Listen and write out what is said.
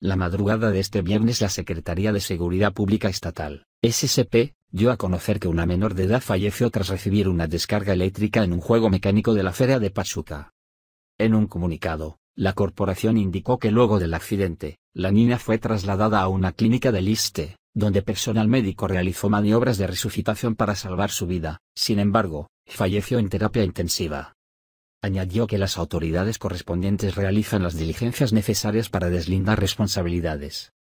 La madrugada de este viernes la Secretaría de Seguridad Pública Estatal, SSP, dio a conocer que una menor de edad falleció tras recibir una descarga eléctrica en un juego mecánico de la feria de Pachuca. En un comunicado, la corporación indicó que luego del accidente, la niña fue trasladada a una clínica del Iste, donde personal médico realizó maniobras de resucitación para salvar su vida, sin embargo, falleció en terapia intensiva. Añadió que las autoridades correspondientes realizan las diligencias necesarias para deslindar responsabilidades.